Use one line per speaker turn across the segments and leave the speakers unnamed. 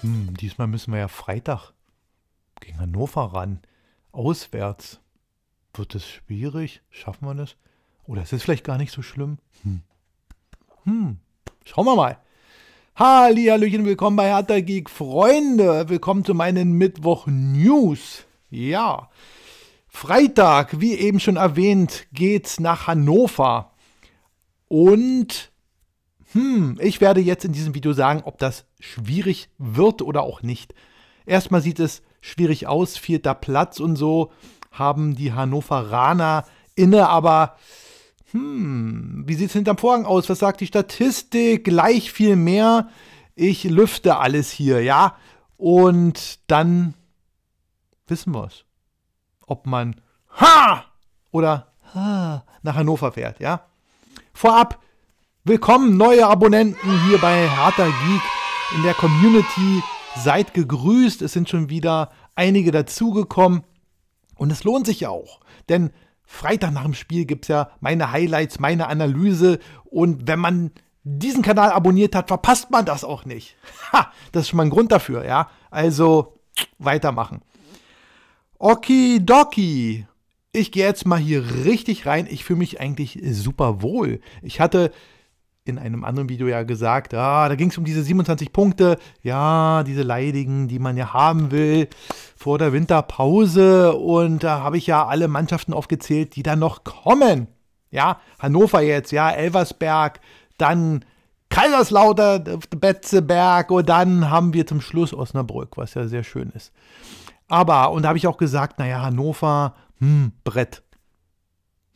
Hm, diesmal müssen wir ja Freitag gegen Hannover ran. Auswärts. Wird es schwierig? Schaffen wir das? Oder ist es vielleicht gar nicht so schlimm? Hm. Hm. Schauen wir mal. Hallihallöchen, willkommen bei Hertha Geek, Freunde. Willkommen zu meinen Mittwoch-News. Ja, Freitag, wie eben schon erwähnt, geht's nach Hannover. Und, hm, ich werde jetzt in diesem Video sagen, ob das schwierig wird oder auch nicht. Erstmal sieht es schwierig aus, vierter Platz und so haben die Hannoveraner inne, aber hm, wie sieht es hinterm Vorhang aus? Was sagt die Statistik? Gleich viel mehr. Ich lüfte alles hier, ja. Und dann wissen wir es. Ob man Ha oder Ha nach Hannover fährt, ja. Vorab, willkommen neue Abonnenten hier bei Harter Geek in der Community. Seid gegrüßt. Es sind schon wieder einige dazugekommen. Und es lohnt sich ja auch. Denn Freitag nach dem Spiel gibt es ja meine Highlights, meine Analyse. Und wenn man diesen Kanal abonniert hat, verpasst man das auch nicht. Ha, das ist schon mal ein Grund dafür, ja. Also weitermachen. Okidoki. Ich gehe jetzt mal hier richtig rein. Ich fühle mich eigentlich super wohl. Ich hatte in einem anderen Video ja gesagt, ah, da ging es um diese 27 Punkte, ja, diese leidigen, die man ja haben will vor der Winterpause. Und da habe ich ja alle Mannschaften aufgezählt, die da noch kommen. Ja, Hannover jetzt, ja, Elversberg, dann Kaiserslautern, Betzeberg und dann haben wir zum Schluss Osnabrück, was ja sehr schön ist. Aber, und da habe ich auch gesagt, naja, Hannover, hm, Brett.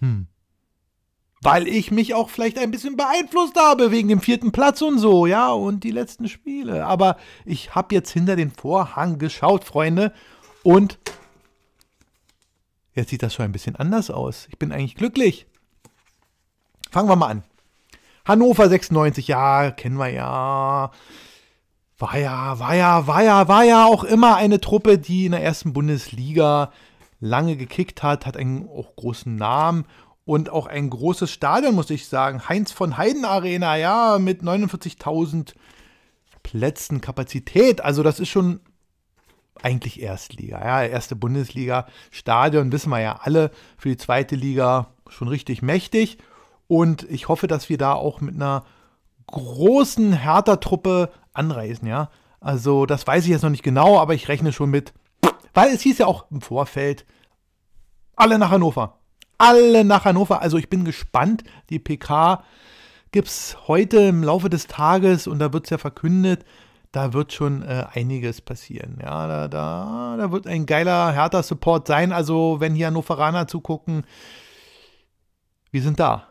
Hm, weil ich mich auch vielleicht ein bisschen beeinflusst habe wegen dem vierten Platz und so, ja, und die letzten Spiele. Aber ich habe jetzt hinter den Vorhang geschaut, Freunde, und jetzt sieht das schon ein bisschen anders aus. Ich bin eigentlich glücklich. Fangen wir mal an. Hannover 96, ja, kennen wir ja. War ja, war ja, war ja, war ja auch immer eine Truppe, die in der ersten Bundesliga lange gekickt hat, hat einen auch großen Namen und auch ein großes Stadion, muss ich sagen. Heinz von Heiden Arena, ja, mit 49.000 Plätzen Kapazität. Also das ist schon eigentlich Erstliga, ja, erste Bundesliga. Stadion wissen wir ja alle, für die zweite Liga schon richtig mächtig. Und ich hoffe, dass wir da auch mit einer großen Hertha-Truppe anreisen, ja. Also das weiß ich jetzt noch nicht genau, aber ich rechne schon mit, weil es hieß ja auch im Vorfeld, alle nach Hannover alle nach Hannover. Also ich bin gespannt. Die PK gibt es heute im Laufe des Tages und da wird es ja verkündet. Da wird schon äh, einiges passieren. Ja, da, da, da wird ein geiler, härter Support sein. Also, wenn hier Hannoveraner zugucken, wir sind da.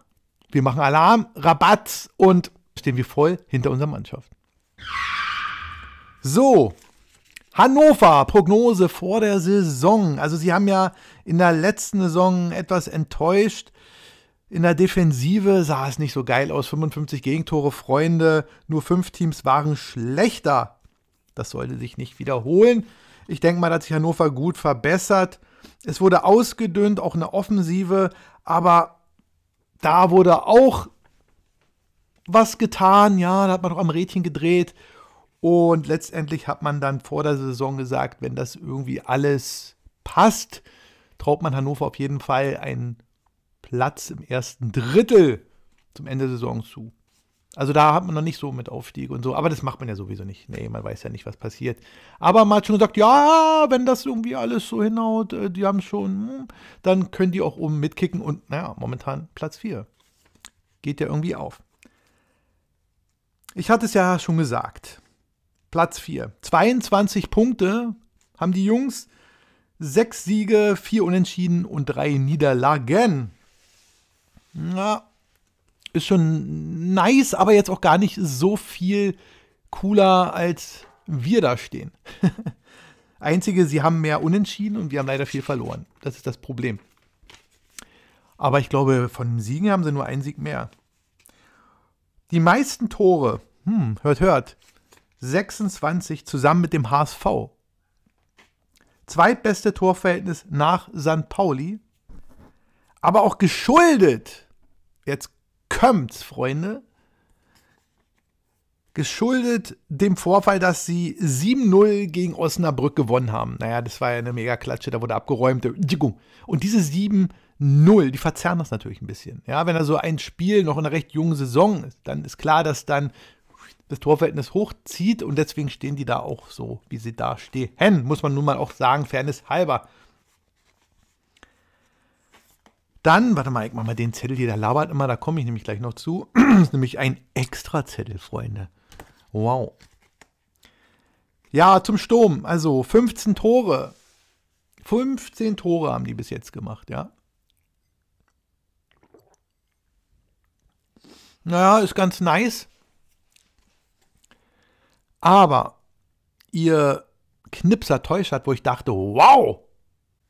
Wir machen Alarm, Rabatt und stehen wir voll hinter unserer Mannschaft. So, Hannover, Prognose vor der Saison. Also sie haben ja in der letzten Saison etwas enttäuscht. In der Defensive sah es nicht so geil aus. 55 Gegentore, Freunde. Nur fünf Teams waren schlechter. Das sollte sich nicht wiederholen. Ich denke mal, da hat sich Hannover gut verbessert. Es wurde ausgedünnt, auch eine Offensive. Aber da wurde auch was getan. Ja, da hat man noch am Rädchen gedreht. Und letztendlich hat man dann vor der Saison gesagt, wenn das irgendwie alles passt, traut man Hannover auf jeden Fall einen Platz im ersten Drittel zum Ende der Saison zu. Also da hat man noch nicht so mit Aufstieg und so, aber das macht man ja sowieso nicht. Nee, man weiß ja nicht, was passiert. Aber man hat schon gesagt, ja, wenn das irgendwie alles so hinhaut, äh, die haben schon, hm, dann können die auch oben mitkicken und naja, momentan Platz 4. Geht ja irgendwie auf. Ich hatte es ja schon gesagt. Platz 4. 22 Punkte haben die Jungs. Sechs Siege, vier Unentschieden und drei Niederlagen. Na, ist schon nice, aber jetzt auch gar nicht so viel cooler, als wir da stehen. Einzige, sie haben mehr Unentschieden und wir haben leider viel verloren. Das ist das Problem. Aber ich glaube, von Siegen haben sie nur einen Sieg mehr. Die meisten Tore, hm, hört, hört, 26 zusammen mit dem HSV. Zweitbeste Torverhältnis nach St. Pauli. Aber auch geschuldet, jetzt kommt's, Freunde, geschuldet dem Vorfall, dass sie 7-0 gegen Osnabrück gewonnen haben. Naja, das war ja eine mega Klatsche, da wurde abgeräumt. Und diese 7 0. Die verzerren das natürlich ein bisschen. Ja, wenn da so ein Spiel noch in einer recht jungen Saison ist, dann ist klar, dass dann das Torverhältnis hochzieht und deswegen stehen die da auch so, wie sie da stehen. Muss man nun mal auch sagen, Fairness halber. Dann, warte mal, ich mach mal den Zettel hier, der labert immer, da komme ich nämlich gleich noch zu. das ist nämlich ein extra Zettel, Freunde. Wow. Ja, zum Sturm. Also 15 Tore. 15 Tore haben die bis jetzt gemacht, ja. Naja, ist ganz nice. Aber ihr Knipser täuscht hat, wo ich dachte, wow,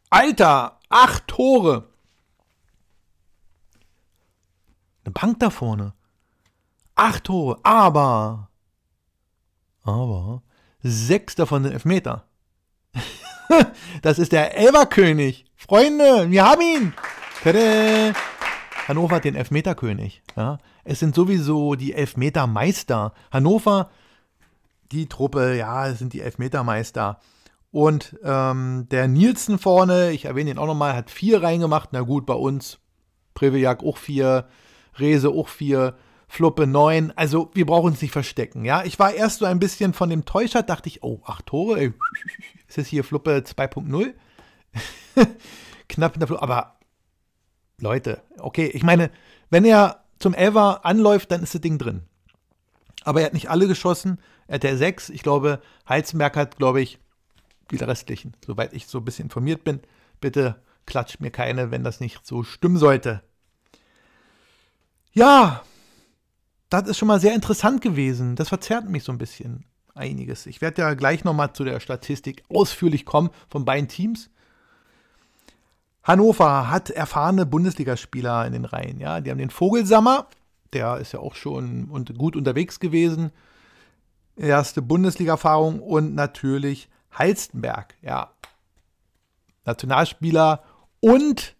Alter, acht Tore. Eine Bank da vorne. Acht Tore, aber, aber, sechs davon sind Elfmeter. das ist der Elberkönig. Freunde, wir haben ihn. Tada. Hannover hat den Elfmeterkönig. Ja. Es sind sowieso die Elfmetermeister. Hannover die Truppe, ja, sind die Elfmetermeister. Und ähm, der Nielsen vorne, ich erwähne ihn auch nochmal, hat vier reingemacht. Na gut, bei uns Prevejak auch vier, Rese auch vier, Fluppe neun. Also wir brauchen uns nicht verstecken. Ja, ich war erst so ein bisschen von dem Täuscher, dachte ich, oh, acht Tore, ey. ist das hier Fluppe 2.0? Knapp in der Fluppe, aber Leute, okay, ich meine, wenn er zum Elver anläuft, dann ist das Ding drin. Aber er hat nicht alle geschossen äh, RTL 6, ich glaube, Heizenberg hat, glaube ich, die restlichen, soweit ich so ein bisschen informiert bin. Bitte klatscht mir keine, wenn das nicht so stimmen sollte. Ja, das ist schon mal sehr interessant gewesen. Das verzerrt mich so ein bisschen einiges. Ich werde ja gleich nochmal zu der Statistik ausführlich kommen von beiden Teams. Hannover hat erfahrene Bundesligaspieler in den Reihen. Ja, die haben den Vogelsammer, der ist ja auch schon gut unterwegs gewesen erste Bundesliga-Erfahrung und natürlich Halstenberg, ja. Nationalspieler und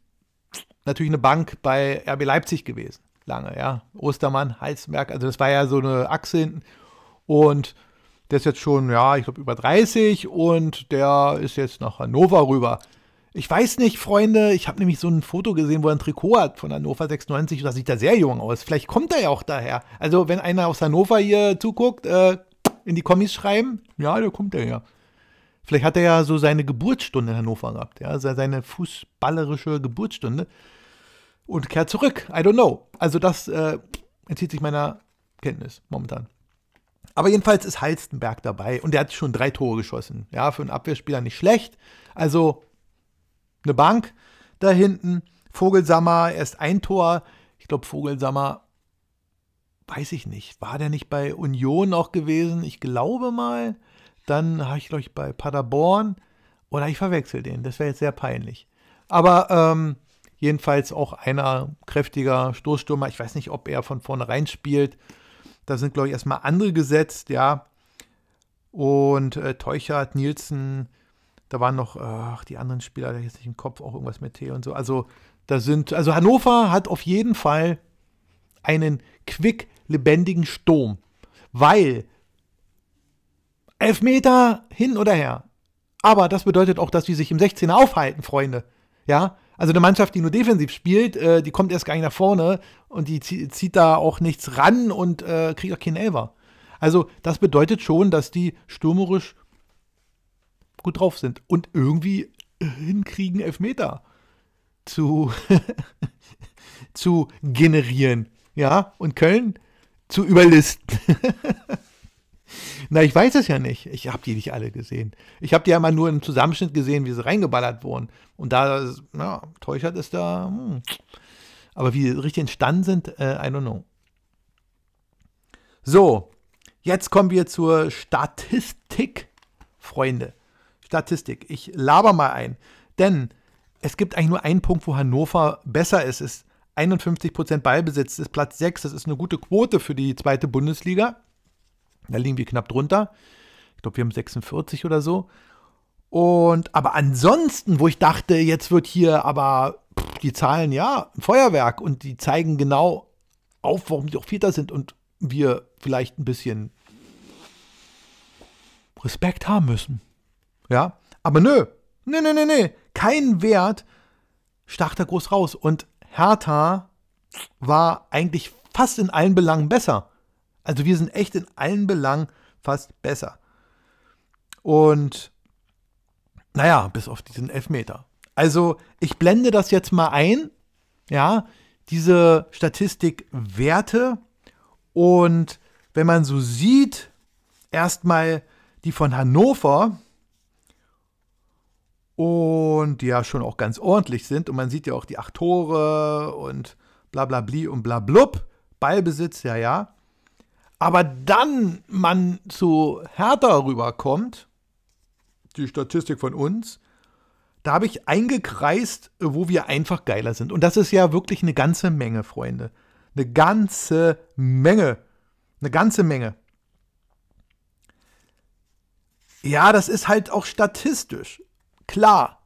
natürlich eine Bank bei RB Leipzig gewesen, lange, ja. Ostermann, Halstenberg, also das war ja so eine Achse hinten. Und der ist jetzt schon, ja, ich glaube, über 30 und der ist jetzt nach Hannover rüber. Ich weiß nicht, Freunde, ich habe nämlich so ein Foto gesehen, wo er ein Trikot hat von Hannover 96. Da sieht er sehr jung aus. Vielleicht kommt er ja auch daher. Also, wenn einer aus Hannover hier zuguckt, äh, in die Kommis schreiben, ja, da kommt er ja. Vielleicht hat er ja so seine Geburtsstunde in Hannover gehabt, ja, seine fußballerische Geburtsstunde und kehrt zurück. I don't know. Also das äh, entzieht sich meiner Kenntnis momentan. Aber jedenfalls ist Halstenberg dabei und der hat schon drei Tore geschossen. Ja, für einen Abwehrspieler nicht schlecht. Also eine Bank da hinten. Vogelsammer erst ein Tor. Ich glaube, Vogelsammer weiß ich nicht, war der nicht bei Union auch gewesen? Ich glaube mal. Dann habe ich, glaube ich, bei Paderborn. Oder ich verwechsel den. Das wäre jetzt sehr peinlich. Aber ähm, jedenfalls auch einer kräftiger Stoßstürmer. Ich weiß nicht, ob er von vornherein spielt. Da sind, glaube ich, erstmal andere gesetzt, ja. Und äh, Teuchert, Nielsen, da waren noch ach, die anderen Spieler, da jetzt nicht im Kopf, auch irgendwas mit T und so. Also, da sind, also Hannover hat auf jeden Fall einen quick lebendigen Sturm. Weil Elfmeter hin oder her. Aber das bedeutet auch, dass die sich im 16er aufhalten, Freunde. Ja, also eine Mannschaft, die nur defensiv spielt, äh, die kommt erst gar nicht nach vorne und die zieht da auch nichts ran und äh, kriegt auch keinen Elfer. Also das bedeutet schon, dass die stürmerisch gut drauf sind und irgendwie hinkriegen, Elfmeter zu, zu generieren. Ja, und Köln zu überlisten. Na, ich weiß es ja nicht. Ich habe die nicht alle gesehen. Ich habe die ja mal nur im Zusammenschnitt gesehen, wie sie reingeballert wurden. Und da, ja, täuschert ist da. Hm. Aber wie sie richtig entstanden sind, äh, I don't know. So, jetzt kommen wir zur Statistik, Freunde. Statistik. Ich laber mal ein. Denn es gibt eigentlich nur einen Punkt, wo Hannover besser ist, ist 51% Ballbesitz ist Platz 6. Das ist eine gute Quote für die zweite Bundesliga. Da liegen wir knapp drunter. Ich glaube, wir haben 46 oder so. Und aber ansonsten, wo ich dachte, jetzt wird hier aber pff, die Zahlen ja ein Feuerwerk und die zeigen genau auf, warum die auch Vierter sind und wir vielleicht ein bisschen Respekt haben müssen. Ja, aber nö, nö, nö, nö, nö, kein Wert, stach da groß raus. Und Hertha war eigentlich fast in allen Belangen besser. Also wir sind echt in allen Belangen fast besser. Und naja, bis auf diesen Elfmeter. Also ich blende das jetzt mal ein, ja, diese Statistikwerte. Und wenn man so sieht, erstmal die von Hannover, und die ja schon auch ganz ordentlich sind. Und man sieht ja auch die acht Tore und bla bla bli und bla blub. Ballbesitz, ja, ja. Aber dann man zu Hertha rüberkommt, die Statistik von uns, da habe ich eingekreist, wo wir einfach geiler sind. Und das ist ja wirklich eine ganze Menge, Freunde. Eine ganze Menge. Eine ganze Menge. Ja, das ist halt auch statistisch klar.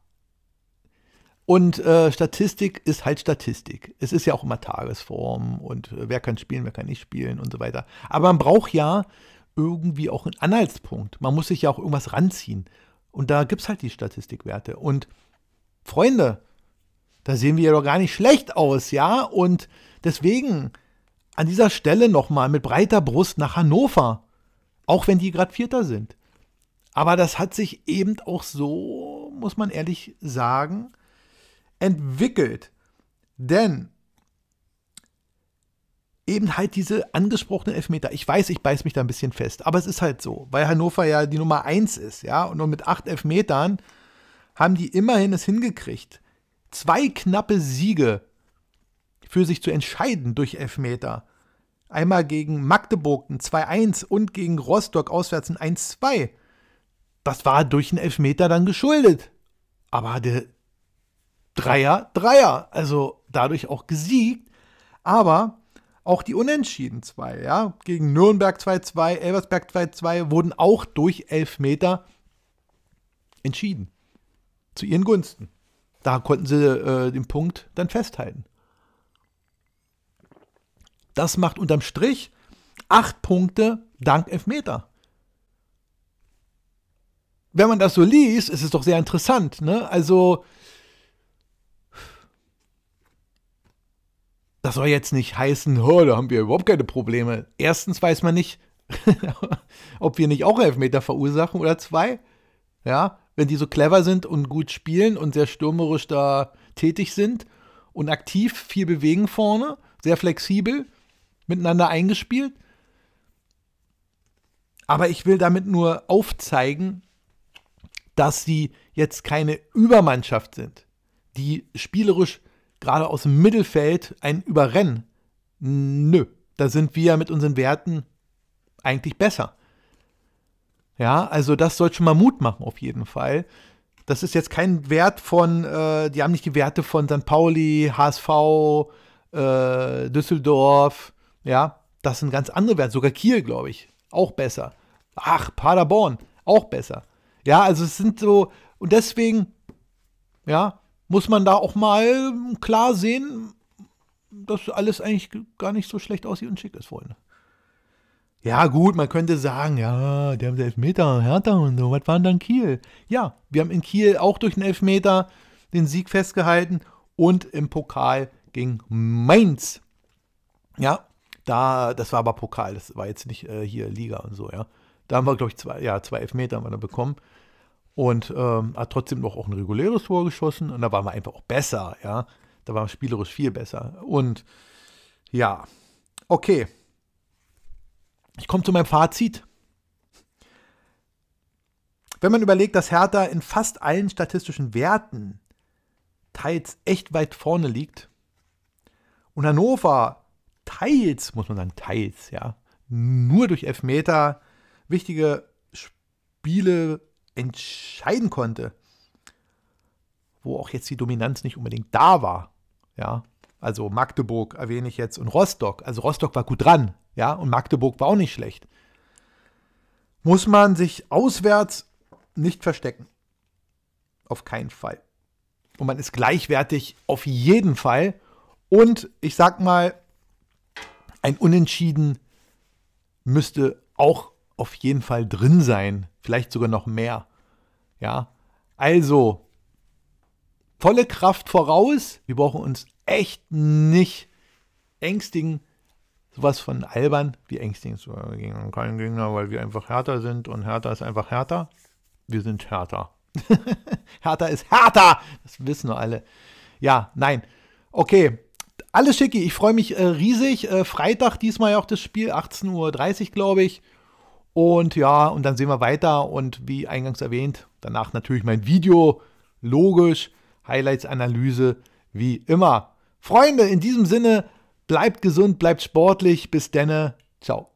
Und äh, Statistik ist halt Statistik. Es ist ja auch immer Tagesform und äh, wer kann spielen, wer kann nicht spielen und so weiter. Aber man braucht ja irgendwie auch einen Anhaltspunkt. Man muss sich ja auch irgendwas ranziehen. Und da gibt es halt die Statistikwerte. Und Freunde, da sehen wir ja doch gar nicht schlecht aus, ja? Und deswegen an dieser Stelle nochmal mit breiter Brust nach Hannover. Auch wenn die gerade Vierter sind. Aber das hat sich eben auch so muss man ehrlich sagen, entwickelt. Denn eben halt diese angesprochenen Elfmeter. Ich weiß, ich beiß mich da ein bisschen fest, aber es ist halt so, weil Hannover ja die Nummer 1 ist, ja, und nur mit 8 Elfmetern haben die immerhin es hingekriegt, zwei knappe Siege für sich zu entscheiden durch Elfmeter. Einmal gegen Magdeburg ein 2-1 und gegen Rostock auswärts ein 1-2 das war durch den Elfmeter dann geschuldet. Aber der Dreier, Dreier, also dadurch auch gesiegt. Aber auch die Unentschieden 2, ja, gegen Nürnberg 2-2, Elversberg 2-2 wurden auch durch Elfmeter entschieden. Zu ihren Gunsten. Da konnten sie äh, den Punkt dann festhalten. Das macht unterm Strich acht Punkte dank Elfmeter wenn man das so liest, ist es doch sehr interessant. Ne? Also, das soll jetzt nicht heißen, oh, da haben wir überhaupt keine Probleme. Erstens weiß man nicht, ob wir nicht auch Elfmeter verursachen oder zwei. Ja, wenn die so clever sind und gut spielen und sehr stürmerisch da tätig sind und aktiv viel bewegen vorne, sehr flexibel, miteinander eingespielt. Aber ich will damit nur aufzeigen, dass sie jetzt keine Übermannschaft sind, die spielerisch gerade aus dem Mittelfeld ein Überrennen. Nö, da sind wir mit unseren Werten eigentlich besser. Ja, also das soll schon mal Mut machen auf jeden Fall. Das ist jetzt kein Wert von, äh, die haben nicht die Werte von St. Pauli, HSV, äh, Düsseldorf, ja, das sind ganz andere Werte, sogar Kiel, glaube ich, auch besser. Ach, Paderborn, auch besser. Ja, also es sind so, und deswegen, ja, muss man da auch mal klar sehen, dass alles eigentlich gar nicht so schlecht aussieht und schick ist, Freunde. Ja, gut, man könnte sagen, ja, die haben den Elfmeter, Hertha und so, was war denn dann Kiel? Ja, wir haben in Kiel auch durch den Elfmeter den Sieg festgehalten und im Pokal gegen Mainz. Ja, da, das war aber Pokal, das war jetzt nicht äh, hier Liga und so, ja. Da haben wir, glaube ich, zwei, ja, zwei Elfmeter haben wir dann bekommen. Und ähm, hat trotzdem noch auch ein reguläres Tor geschossen. Und da waren wir einfach auch besser, ja. Da waren wir spielerisch viel besser. Und ja, okay. Ich komme zu meinem Fazit. Wenn man überlegt, dass Hertha in fast allen statistischen Werten teils echt weit vorne liegt und Hannover teils, muss man sagen, teils, ja, nur durch Elfmeter wichtige Spiele entscheiden konnte, wo auch jetzt die Dominanz nicht unbedingt da war. Ja, also Magdeburg erwähne ich jetzt und Rostock. Also Rostock war gut dran, ja, und Magdeburg war auch nicht schlecht. Muss man sich auswärts nicht verstecken. Auf keinen Fall. Und man ist gleichwertig auf jeden Fall. Und ich sag mal, ein Unentschieden müsste auch auf jeden Fall drin sein, vielleicht sogar noch mehr. Ja, also volle Kraft voraus. Wir brauchen uns echt nicht ängstigen. Sowas von albern. Wir ängstigen uns gegen keinen Gegner, weil wir einfach härter sind und härter ist einfach härter. Wir sind härter. härter ist härter. Das wissen wir alle. Ja, nein. Okay. Alles schicki. Ich freue mich äh, riesig. Äh, Freitag diesmal auch das Spiel. 18.30 Uhr, glaube ich. Und ja, und dann sehen wir weiter und wie eingangs erwähnt, danach natürlich mein Video, logisch, Highlights, Analyse, wie immer. Freunde, in diesem Sinne, bleibt gesund, bleibt sportlich, bis denne, ciao.